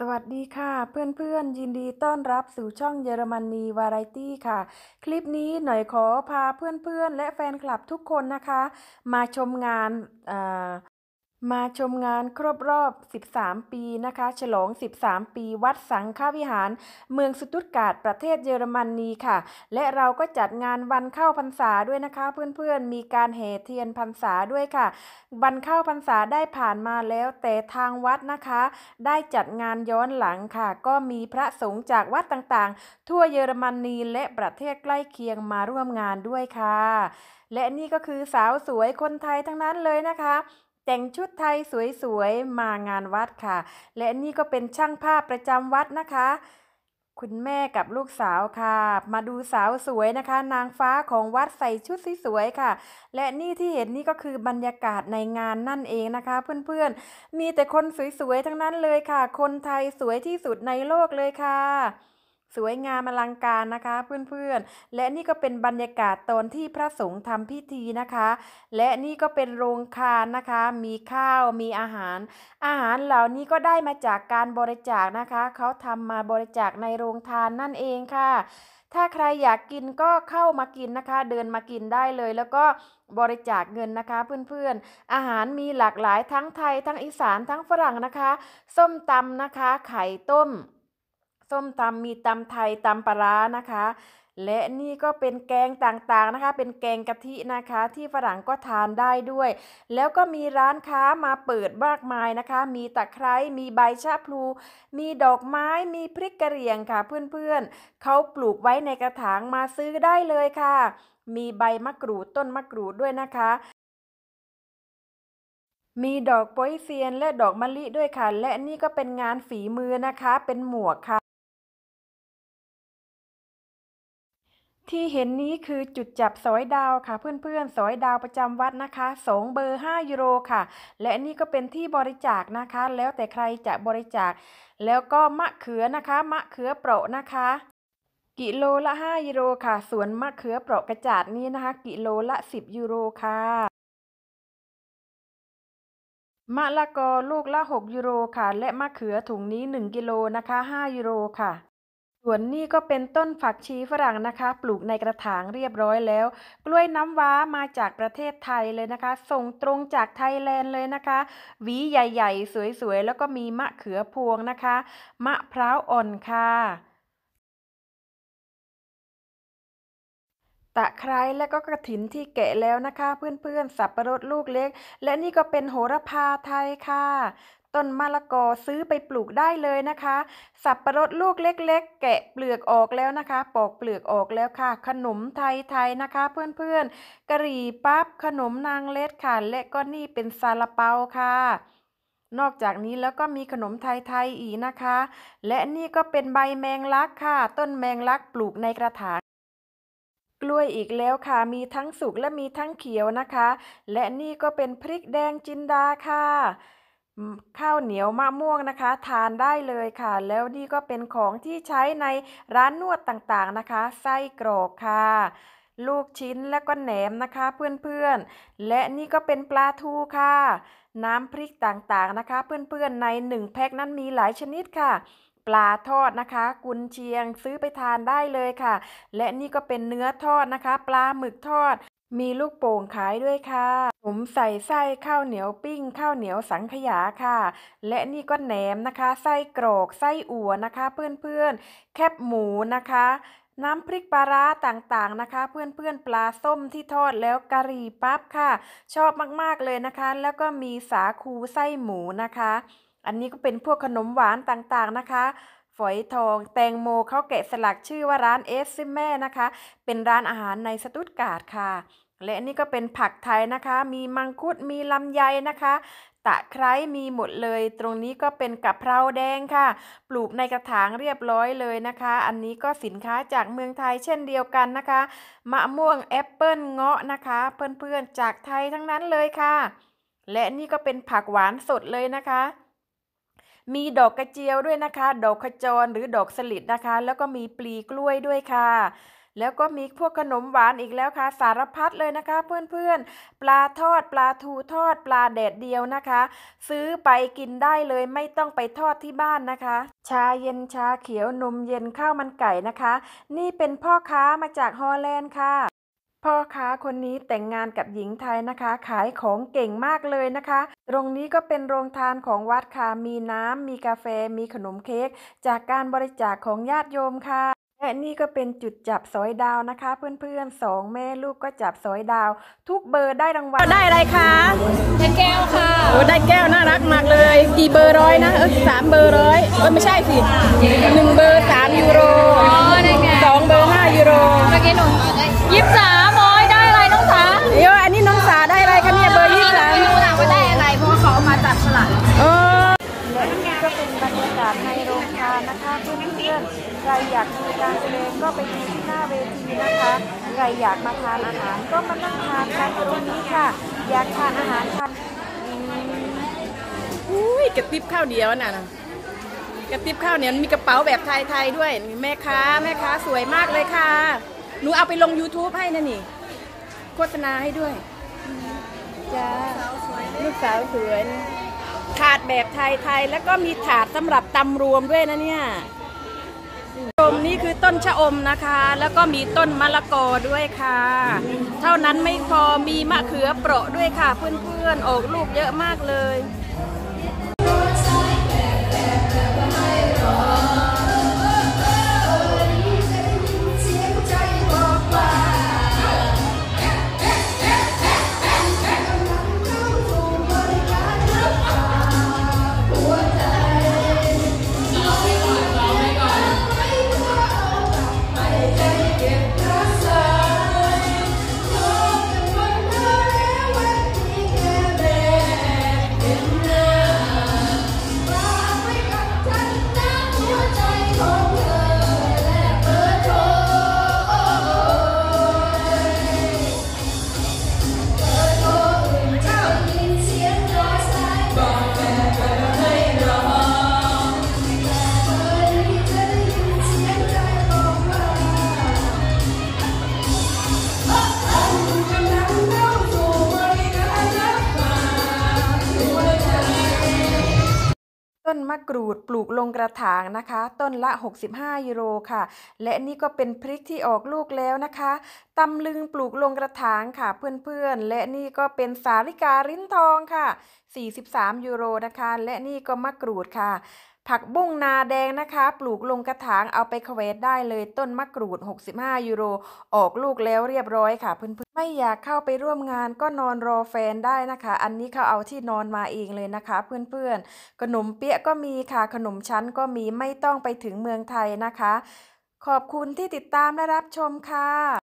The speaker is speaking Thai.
สวัสดีค่ะเพื่อนๆยินดีต้อนรับสู่ช่องเยอรมนีวาไรตี้ค่ะ คลิปนี้หน่อยขอพาเพื่อนๆ และแฟนคลับทุกคนนะคะ มาชมงานอ่ามาชมงานครบรอบ 13 ปีนะคะ ฉลอง 13 ปี วัดสังฆวิหาร เมืองสตุตการ์ดประเทศเยอรมนนีค่ะ และเราก็จัดงานวันเข้าพรรษาด้วยนะคะเพื่อนๆ มีการแห่เทียนพรรษาด้วยค่ะ วันเข้าพรรษาได้ผ่านมาแล้วแต่ทางวัดนะคะ ได้จัดงานย้อนหลังค่ะ ก็มีพระสงฆ์จากวัดต่างๆ ทั่วเยอรมนนีและประเทศใกล้เคียงมาร่วมงานด้วยค่ะ และนี่ก็คือสาวสวยคนไทยทั้งนั้นเลยนะคะแต่งชุดไทยสวยๆ มางานวัดค่ะ และนี่ก็เป็นช่างภาพประจำวัดนะคะ คุณแม่กับลูกสาวค่ะ มาดูสาวสวยนะคะ นางฟ้าของวัดใส่ชุดสวยๆค่ะ และนี่ที่เห็นนี่ก็คือบรรยากาศในงานนั่นเองนะคะ เพื่อนๆ มีแต่คนสวยๆทั้งนั้นเลยค่ะ คนไทยสวยที่สุดในโลกเลยค่ะสวยงามอลังการนะคะเพื่อนๆ และนี่ก็เป็นบรรยากาศตอนที่พระสงฆ์ทำพิธีนะคะ และนี่ก็เป็นโรงคานนะคะ มีข้าว มีอาหาร อาหารเหล่านี้ก็ได้มาจากการบริจาคนะคะ เขาทำมาบริจาคในโรงทานนั่นเองค่ะ ถ้าใครอยากกินก็เข้ามากินนะคะ เดินมากินได้เลย แล้วก็บริจาคเงินนะคะเพื่อนๆ อาหารมีหลากหลายทั้งไทย ทั้งอีสาน ทั้งฝรั่งนะคะ ส้มตำนะคะ ไข่ต้มส้มตำ มีตำไทย ตำปลานะคะ และนี่ก็เป็นแกงต่างๆนะคะ เป็นแกงกะทินะคะ ที่ฝรั่งก็ทานได้ด้วย แล้วก็มีร้านค้ามาเปิดมากมายนะคะ มีตะไคร้มีใบชะพลู มีดอกไม้มีพริกกระเหรี่ยงค่ะเพื่อนๆเขาปลูกไว้ในกระถางมาซื้อได้เลยค่ะ มีใบมะกรูด ต้นมะกรูดด้วยนะคะ มีดอกโปยเซียนและดอกมะลิด้วยค่ะ และนี่ก็เป็นงานฝีมือนะคะ เป็นหมวกค่ะที่เห็นนี้คือจุดจับสอยดาวค่ะ เพื่อนๆสอยดาวประจำวัดนะคะสงเบอร์5ยูโรค่ะ และนี่ก็เป็นที่บริจาคนะคะ แล้วแต่ใครจะบริจาค แล้วก็มะเขือนะคะ มะเขือเปราะนะคะ กิโลละ5ยูโรค่ะส่วนมะเขือเปราะกระจาดนี้นะคะกิโลละ10ยูโรค่ะ มะละกอลูกละ 6ยูโรค่ะ และมะเขือถุงนี้1กิโลนะคะ5ยูโรค่ะส่วนนี่ก็เป็นต้นฝักชีฝรั่งนะคะ ปลูกในกระถางเรียบร้อยแล้ว กล้วยน้ำว้ามาจากประเทศไทยเลยนะคะ ส่งตรงจากไทยแลนด์เลยนะคะหวีใหญ่ๆ สวยๆ แล้วก็มีมะเขือพวงนะคะ มะพร้าวอ่อนค่ะ ตะไคร้และก็กระถินที่แกะแล้วนะคะ เพื่อนๆสับประรดลูกเล็ก และนี่ก็เป็นโหระพาไทยค่ะต้นมะละกอซื้อไปปลูกได้เลยนะคะ สับประรดลูกเล็ก ๆ แกะเปลือกออกแล้วนะคะ ปอกเปลือกออกแล้วค่ะ ขนมไทยๆนะคะ เพื่อนๆกะหรี่ปั๊บขนมนางเล็ดค่ะและก็นี่เป็นซาลาเปาค่ะ นอกจากนี้แล้วก็มีขนมไทยๆอีกนะคะ และนี่ก็เป็นใบแมงลักค่ะ ต้นแมงลักปลูกในกระถางกล้วยอีกแล้วค่ะ มีทั้งสุกและมีทั้งเขียวนะคะ และนี่ก็เป็นพริกแดงจินดาค่ะข้าวเหนียวมะม่วงนะคะ ทานได้เลยค่ะ แล้วนี่ก็เป็นของที่ใช้ในร้านนวดต่างๆนะคะ ไส้กรอกค่ะ ลูกชิ้นและก็แหนมนะคะเพื่อนๆ และนี่ก็เป็นปลาทูค่ะ น้ำพริกต่างๆนะคะเพื่อนๆในหนึ่งแพ็คนั้นมีหลายชนิดค่ะ ปลาทอดนะคะ กุนเชียงซื้อไปทานได้เลยค่ะ และนี่ก็เป็นเนื้อทอดนะคะ ปลาหมึกทอดมีลูกโป่งขายด้วยค่ะ ผมใส่ไส้ข้าวเหนียวปิ้งข้าวเหนียวสังขยาค่ะ และนี่ก็แหนมนะคะ ไส้กรอกไส้อั่วนะคะ เพื่อนๆ แคบหมูนะคะ น้ำพริกปลาร้าต่างๆนะคะ เพื่อนๆปลาส้มที่ทอดแล้วกะหรี่ปั๊บค่ะ ชอบมากๆเลยนะคะ แล้วก็มีสาคูไส้หมูนะคะ อันนี้ก็เป็นพวกขนมหวานต่างๆนะคะฝอยทองแตงโมเขาแกะสลักชื่อว่าร้านเอสซิแม่นะคะ เป็นร้านอาหารในสตุตการ์ดค่ะ และนี่ก็เป็นผักไทยนะคะ มีมังคุดมีลำไยนะคะ ตะไคร้มีหมดเลย ตรงนี้ก็เป็นกะเพราแดงค่ะ ปลูกในกระถางเรียบร้อยเลยนะคะ อันนี้ก็สินค้าจากเมืองไทยเช่นเดียวกันนะคะ มะม่วงแอปเปิลเงาะนะคะ เพื่อนๆจากไทยทั้งนั้นเลยค่ะ และนี่ก็เป็นผักหวานสดเลยนะคะมีดอกกระเจียวด้วยนะคะ ดอกขจรหรือดอกสลิดนะคะ แล้วก็มีปลีกล้วยด้วยค่ะ แล้วก็มีพวกขนมหวานอีกแล้วค่ะ สารพัดเลยนะคะ เพื่อนๆ ปลาทอดปลาทูทอดปลาแดดเดียวนะคะ ซื้อไปกินได้เลยไม่ต้องไปทอดที่บ้านนะคะ ชาเย็นชาเขียวนมเย็นข้าวมันไก่นะคะ นี่เป็นพ่อค้ามาจากฮอลแลนด์ค่ะพ่อค้าคนนี้แต่งงานกับหญิงไทยนะคะ ขายของเก่งมากเลยนะคะตรงนี้ก็เป็นโรงทานของวัดค่ะมีน้ำมีกาแฟ มีขนมเค้ก จากการบริจาคของญาติโยมค่ะ และนี่ก็เป็นจุดจับสอยดาวนะคะ เพื่อนๆสองแม่ลูกก็จับสอยดาว ทุกเบอร์ได้รางวัลได้อะไรคะได้แก้วค่ะโอ้ได้แก้วน่ารักมากเลยกี่เบอร์ร้อยนะเออสามเบอร์ร้อยเออไม่ใช่สิหนึ่งเบอร์สามยูโรสองเบอร์ห้าก็ไปดูที่หน้าเวทีนะคะใครอยากมาทานอาหาร ก็มานั่งทานกันตรงนี้ค่ะ อยากทานอาหารทานอุ้ยกระติบข้าวเดียวน่ะนะกระติบข้าวเนี่ยมีกระเป๋าแบบไทย ๆด้วย แม่ค้าแม่ค้าสวยมากเลยค่ะ หนูเอาไปลง YouTube ให้นะนี่ โฆษณาให้ด้วย จ้า ลูกสาวสวย ถาดแบบไทย ๆ แล้วก็มีถาดสำหรับตำรวมด้วยนะเนี่ยมนี่คือต้นชะอมนะคะ แล้วก็มีต้นมะละกอด้วยค่ะ เท่านั้นไม่พอมีมะเขือเปราะด้วยค่ะเพื่อนๆ ออกลูกเยอะมากเลยะกรูดปลูกลงกระถางนะคะ ต้นละ 65ยูโร ค่ะ และนี่ก็เป็นพริกที่ออกลูกแล้วนะคะตำลึงปลูกลงกระถางค่ะเพื่อนๆและนี่ก็เป็นสาริกาลิ้นทองค่ะ 43 ยูโรนะคะ และนี่ก็มะกรูดค่ะผักบุ้งนาแดงนะคะ ปลูกลงกระถาง เอาไปเควสได้เลย ต้นมะกรูด 65 ยูโร ออกลูกแล้วเรียบร้อยค่ะ เพื่อนๆ ไม่อยากเข้าไปร่วมงานก็นอนรอแฟนได้นะคะ อันนี้เขาเอาที่นอนมาเองเลยนะคะ เพื่อนๆ ขนมเปี๊ยะก็มีค่ะ ขนมชั้นก็มี ไม่ต้องไปถึงเมืองไทยนะคะ ขอบคุณที่ติดตามและรับชมค่ะ